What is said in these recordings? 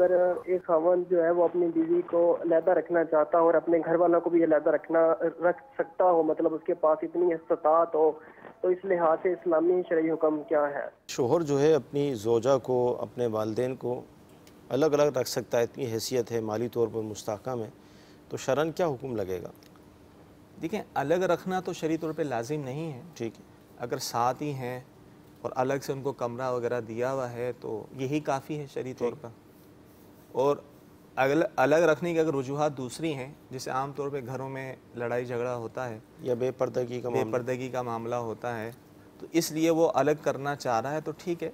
अगर ये सावन जो है वो अपनी बीवी को अलहदा रखना चाहता हो और अपने घर वालों को भी अलहदा रखना रख सकता हो मतलब उसके पास इतनी इस्तात हो तो इस लिहाज से इस्लामी शरी हुक्म क्या है शोहर जो है अपनी जोजा को अपने वालदे को अलग अलग रख सकता है इतनी हैसियत है माली तौर पर मुस्तकम है तो शरण क्या हुक्म लगेगा देखें अलग रखना तो शरी तौर पर लाजिम नहीं है ठीक है अगर साथ ही हैं और अलग से उनको कमरा वगैरह दिया हुआ है तो यही काफ़ी है शरी तौर पर और अगल अलग रखने की अगर वजूहत दूसरी हैं जैसे आम तौर पे घरों में लड़ाई झगड़ा होता है या बेपर्दगी का बेपर्दगी का मामला होता है तो इसलिए वो अलग करना चाह रहा है तो ठीक है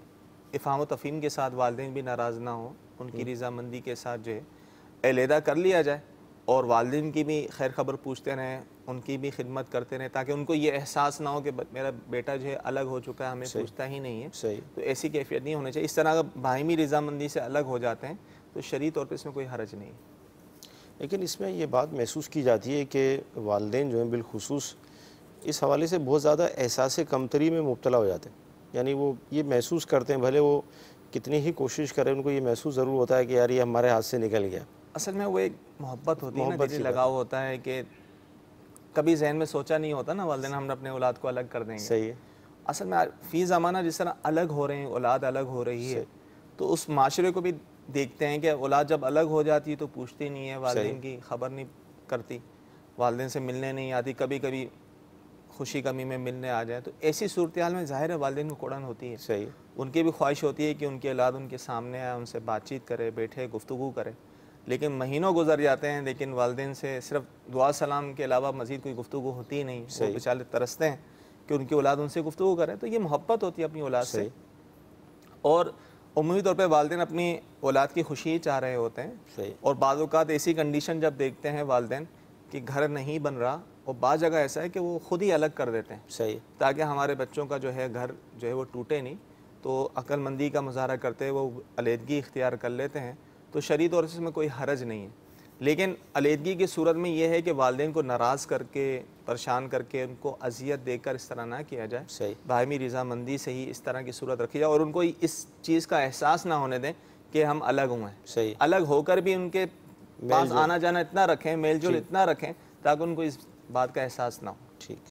इफ़ाम तफ़ीम के साथ वालदे भी नाराज़ ना हो उनकी हम्म। रजामंदी के साथ जो है अलहदा कर लिया जाए और वालदे की भी खैर खबर पूछते रहें उनकी भी खिदमत करते रहें ताकि उनको ये एहसास ना हो कि मेरा बेटा जो है अलग हो चुका है हमें पूछता ही नहीं है सही तो ऐसी कैफियत नहीं होनी चाहिए इस तरह अगर बाहमी रजामंदी से अलग हो जाते हैं तो शरी तौर पर इसमें कोई हरज नहीं लेकिन इसमें यह बात महसूस की जाती है कि वालदे जो हैं बिलखसूस इस हवाले से बहुत ज़्यादा एहसास कमतरी में मुबतला हो जाते हैं यानी वो ये महसूस करते हैं भले वो कितनी ही कोशिश करें उनको ये महसूस ज़रूर होता है कि यार ये हमारे हाथ से निकल गया असल में वो एक मोहब्बत होती है ना लगाव होता है कि कभी जहन में सोचा नहीं होता ना वालदेन हम अपने औलाद को अलग कर देंगे सही है असल में फ़ी ज़माना जिस तरह अलग हो रहे हैं औलाद अलग हो रही है तो उस माशरे को भी देखते हैं कि औलाद जब अलग हो जाती है तो पूछती नहीं है वाले की खबर नहीं करती वालदे से मिलने नहीं आती कभी कभी खुशी कमी में मिलने आ जाए तो ऐसी सूरत हाल में ज़ाहिर है वालदेन को कुड़न होती है सही उनकी भी ख्वाहिश होती है कि उनकी औलाद उनके सामने आए उनसे बातचीत करे बैठे गुफ्तु करे लेकिन महीनों गुजर जाते हैं लेकिन वालदे से सिर्फ दुआ सलाम के अलावा मज़ीद कोई गुफ्तु होती ही नहीं वो बेचारे तरसते हैं कि उनकी औलाद उनसे गुफ्तु करें तो ये मोहब्बत होती है अपनी औलाद से और उमूमी तौर पर वालदेन अपनी औलाद की खुशी ही चाह रहे होते हैं और बाज़ात ऐसी कंडीशन जब देखते हैं वालदेन कि घर नहीं बन रहा और बाद जगह ऐसा है कि वो खुद ही अलग कर देते हैं सही ताकि हमारे बच्चों का जो है घर जो है वो टूटे नहीं तो अक्लमंदी का मुजाहरा करते हुए वो अलीदगी इख्तियार कर लेते हैं तो शरीर तौर से इसमें कोई हरज नहीं है लेकिन अलीदगी की सूरत में यह है कि वालदेन को नाराज़ करके परेशान करके उनको अजियत देकर इस तरह ना किया जाए सही बाहमी रजामंदी से ही इस तरह की सूरत रखी जाए और उनको इस चीज़ का एहसास ना होने दें कि हम अलग हुए हैं सही अलग होकर भी उनके पास आना जाना इतना रखें मेल जोल इतना रखें ताकि उनको इस बात का एहसास ना हो ठीक